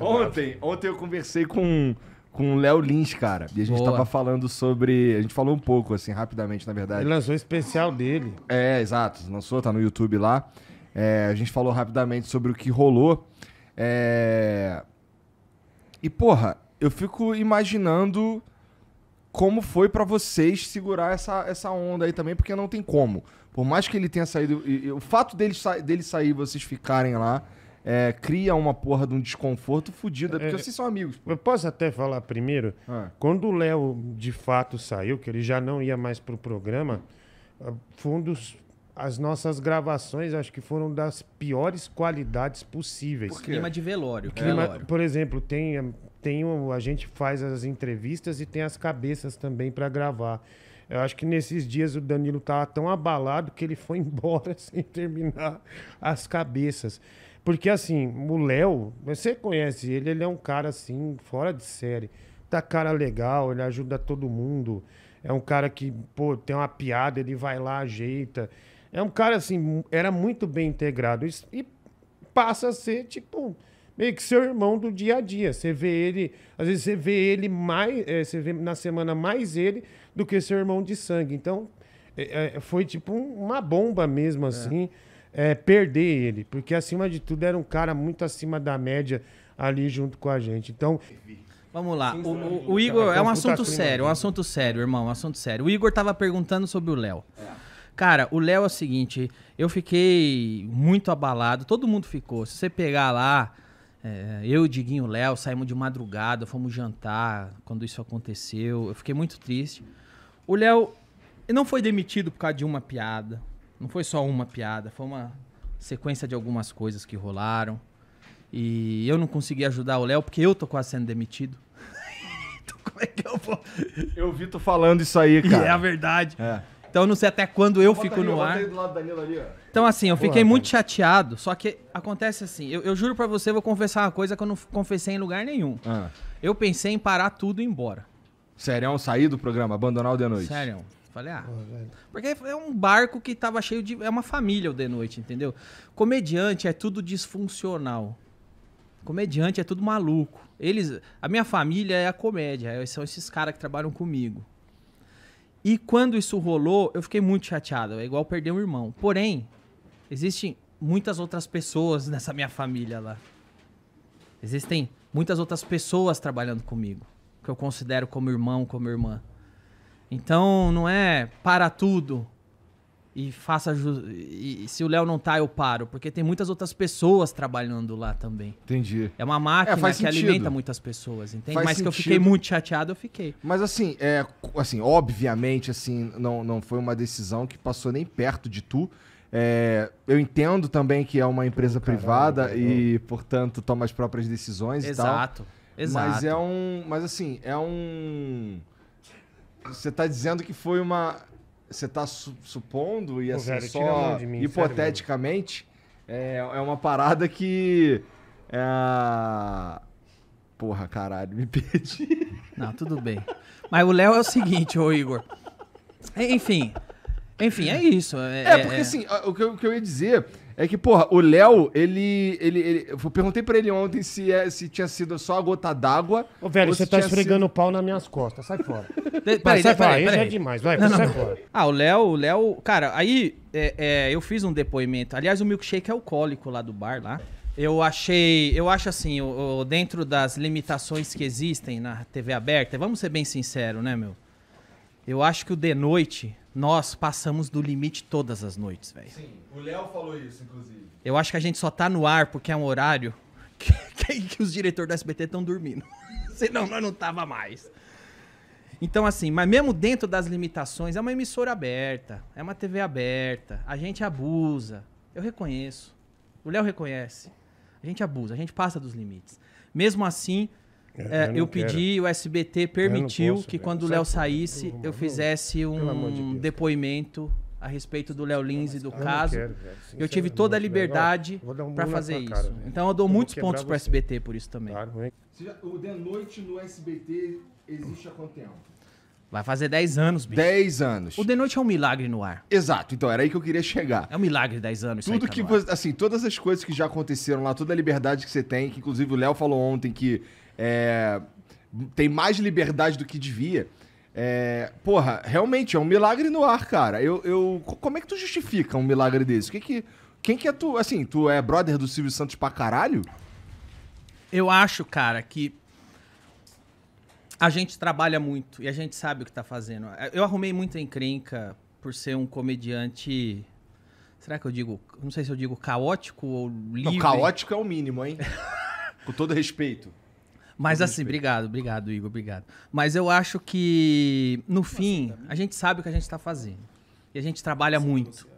Ontem, ontem eu conversei com com o Léo Lins, cara. E a gente Boa. tava falando sobre. A gente falou um pouco, assim, rapidamente, na verdade. Ele lançou um especial dele. É, exato. Lançou, tá no YouTube lá. É, a gente falou rapidamente sobre o que rolou. É... E, porra, eu fico imaginando como foi para vocês segurar essa, essa onda aí também, porque não tem como. Por mais que ele tenha saído. E, e, o fato dele, sa dele sair vocês ficarem lá é, cria uma porra de um desconforto fodido, é, porque é, vocês são amigos. Pô. Eu posso até falar primeiro, ah. quando o Léo de fato saiu, que ele já não ia mais pro programa, ah, foi um dos as nossas gravações acho que foram das piores qualidades possíveis. Por clima de velório. Clima, velório. Por exemplo, tem, tem um, a gente faz as entrevistas e tem as cabeças também para gravar. Eu acho que nesses dias o Danilo estava tão abalado que ele foi embora sem terminar as cabeças. Porque assim, o Léo, você conhece ele, ele é um cara assim, fora de série. Tá cara legal, ele ajuda todo mundo. É um cara que, pô, tem uma piada, ele vai lá, ajeita. É um cara assim, era muito bem integrado. E, passa a ser, tipo, meio que seu irmão do dia a dia. Você vê ele, às vezes você vê ele mais, é, você vê na semana mais ele do que seu irmão de sangue. Então, é, é foi tipo uma bomba mesmo, é. assim. É é, perder ele, porque acima de tudo era um cara muito acima da média ali junto com a gente. Então. Vamos lá. O, o, o Igor, é um assunto sério, um assunto sério, irmão, um assunto sério. O Igor tava perguntando sobre o Léo. Cara, o Léo é o seguinte, eu fiquei muito abalado, todo mundo ficou. Se você pegar lá, é, eu, Diguinho, Léo, saímos de madrugada, fomos jantar quando isso aconteceu. Eu fiquei muito triste. O Léo não foi demitido por causa de uma piada. Não foi só uma piada, foi uma sequência de algumas coisas que rolaram. E eu não consegui ajudar o Léo porque eu tô quase sendo demitido. então, como é que eu vou? Eu vi tu falando isso aí, é cara. E é a verdade. É. Então eu não sei até quando eu, fico ali, no ar. Ali, então assim, eu Porra, fiquei cara. muito chateado, só que acontece assim, eu, eu juro para você, vou confessar uma coisa que eu não confessei em lugar nenhum. Ah. Eu pensei em parar tudo e ir embora. Sério, sair do programa, abandonar o de noite. Sério. Falei, ah. Porque é um barco que tava cheio de. É uma família o The Noite, entendeu? Comediante é tudo disfuncional. Comediante é tudo maluco. Eles, a minha família é a comédia, é, são esses caras que trabalham comigo. E quando isso rolou, eu fiquei muito chateado. É igual perder um irmão. Porém, existem muitas outras pessoas nessa minha família lá. Existem muitas outras pessoas trabalhando comigo, que eu considero como irmão, como irmã. Então não é para tudo e faça e se o Léo não tá eu paro, porque tem muitas outras pessoas trabalhando lá também. Entendi. É uma máquina é, que sentido. alimenta muitas pessoas, entende? Faz Mas sentido. que eu fiquei muito chateado, eu fiquei. Mas assim, é, assim, obviamente assim, não, não foi uma decisão que passou nem perto de tu. É, eu entendo também que é uma empresa Caramba, privada cara. Né? e, portanto, toma as próprias decisões exato, e tal. Exato. Mas é um, mas assim, é um você tá dizendo que foi uma. Você tá su supondo, e Pô, assim, velho, só mim, hipoteticamente, é, é uma parada que. É... Porra, caralho, me perdi. Não, tudo bem. Mas o Léo é o seguinte, ô Igor. Enfim. Enfim, é isso. É, é, é porque é. assim, o que, eu, o que eu ia dizer é que, porra, o Léo, ele, ele, ele, Eu perguntei pra ele ontem se, é, se tinha sido só a gota d'água. Ô, velho, você tá esfregando o sido... pau nas minhas costas. Sai fora. Peraí, sai fora. Isso é demais. Vai, não, sai não. fora. Ah, o Léo, o Léo. Cara, aí é, é, eu fiz um depoimento. Aliás, o milkshake é alcoólico lá do bar lá. Eu achei. Eu acho assim, o, o, dentro das limitações que existem na TV aberta, vamos ser bem sinceros, né, meu? Eu acho que o de noite nós passamos do limite todas as noites, velho. Sim, o Léo falou isso, inclusive. Eu acho que a gente só tá no ar porque é um horário que, que, que os diretores do SBT estão dormindo. Senão nós não tava mais. Então, assim, mas mesmo dentro das limitações, é uma emissora aberta, é uma TV aberta, a gente abusa. Eu reconheço. O Léo reconhece. A gente abusa, a gente passa dos limites. Mesmo assim, é, eu, eu pedi o SBT permitiu posso, que quando o Léo saísse, eu fizesse um de depoimento a respeito do Léo Lins e do ah, eu caso. Quero, eu tive toda a liberdade um para fazer isso. Cara, então eu dou eu muitos pontos para o SBT por isso também. Claro, já, o De Noite no SBT existe há quanto tempo? Vai fazer 10 anos, bicho. 10 anos. O The Noite é um milagre no ar. Exato, então era aí que eu queria chegar. É um milagre 10 anos. Tudo tá que, assim, todas as coisas que já aconteceram lá, toda a liberdade que você tem, que inclusive o Léo falou ontem que é, tem mais liberdade do que devia. É, porra, realmente é um milagre no ar, cara. Eu, eu, como é que tu justifica um milagre desse? Que que, quem que é tu? Assim, tu é brother do Silvio Santos pra caralho? Eu acho, cara, que a gente trabalha muito e a gente sabe o que tá fazendo. É, eu arrumei muita encrenca por ser um comediante. Será que eu digo. Não sei se eu digo caótico ou livre. Não, caótico é o mínimo, hein? Com todo respeito. Mas assim, obrigado, obrigado, Igor, obrigado. Mas eu acho que, no fim, a gente sabe o que a gente tá fazendo. E a gente trabalha muito.